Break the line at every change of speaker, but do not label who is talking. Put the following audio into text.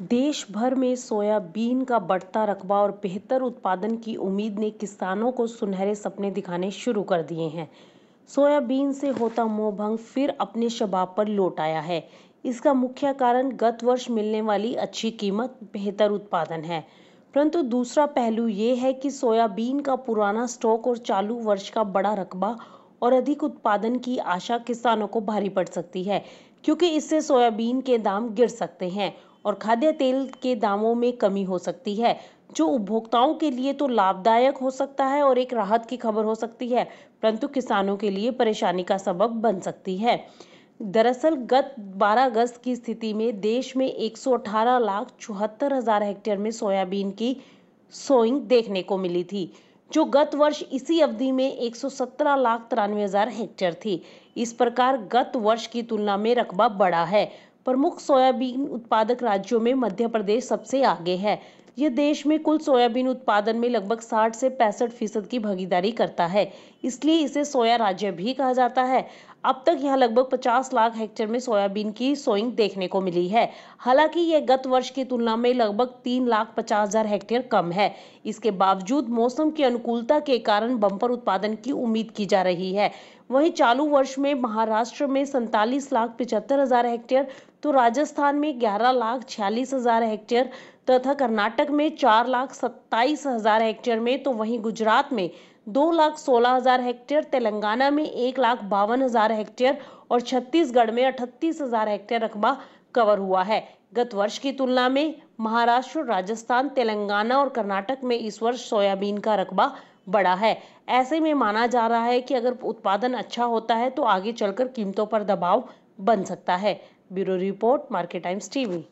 देश भर में सोयाबीन का बढ़ता रकबा और बेहतर उत्पादन की उम्मीद ने किसानों को सुनहरे सपने दिखाने शुरू कर दिए हैं सोयाबीन से होता मोहभंग फिर अपने शबाब पर लौट आया है इसका मुख्य कारण गत वर्ष मिलने वाली अच्छी कीमत बेहतर उत्पादन है परंतु दूसरा पहलू ये है कि सोयाबीन का पुराना स्टॉक और चालू वर्ष का बड़ा रकबा और अधिक उत्पादन की आशा किसानों को भारी पड़ सकती है क्योंकि इससे सोयाबीन के दाम गिर सकते हैं और खाद्य तेल के दामों में कमी हो सकती है जो उपभोक्ताओं के लिए तो लाभदायक हो सकता है और एक राहत की खबर हो सकती है परंतु किसानों के लिए परेशानी का सबक बन सकती है दरअसल गत 12 अगस्त की स्थिति में देश में 118 लाख चौहत्तर हजार हेक्टेयर में सोयाबीन की सोइंग देखने को मिली थी जो गत वर्ष इसी अवधि में 117 लाख तिरानवे हजार हेक्टेयर थी इस प्रकार गत वर्ष की तुलना में रकबा बढ़ा है प्रमुख सोयाबीन उत्पादक राज्यों में मध्य प्रदेश सबसे आगे है यह देश में कुल सोयाबीन उत्पादन में लगभग 60 से पैंसठ फीसद की भागीदारी करता है इसलिए इसे सोया राज्य भी कहा जाता है अब तक यहाँ लगभग 50 लाख हेक्टेयर में सोयाबीन की सोइंग देखने को मिली है हालांकि यह गत वर्ष की तुलना में लगभग तीन लाख पचास हजार हेक्टेयर कम है इसके बावजूद मौसम की अनुकूलता के कारण बम्पर उत्पादन की उम्मीद की जा रही है वहीं चालू वर्ष में महाराष्ट्र में सैंतालीस लाख पिचहत्तर हजार हेक्टेयर तो राजस्थान में ग्यारह लाख छियालीस हजार हेक्टेयर तथा कर्नाटक में चार लाख सत्ताईस हजार हेक्टेयर में तो वहीं गुजरात में दो लाख सोलह हजार हेक्टेयर तेलंगाना में एक लाख बावन हजार हेक्टेयर और छत्तीसगढ़ में अठतीस हजार हेक्टेयर रकबा कवर हुआ है गत वर्ष की तुलना में महाराष्ट्र राजस्थान तेलंगाना और कर्नाटक में इस वर्ष सोयाबीन का रकबा बड़ा है ऐसे में माना जा रहा है कि अगर उत्पादन अच्छा होता है तो आगे चलकर कीमतों पर दबाव बन सकता है bureau report Market Times TV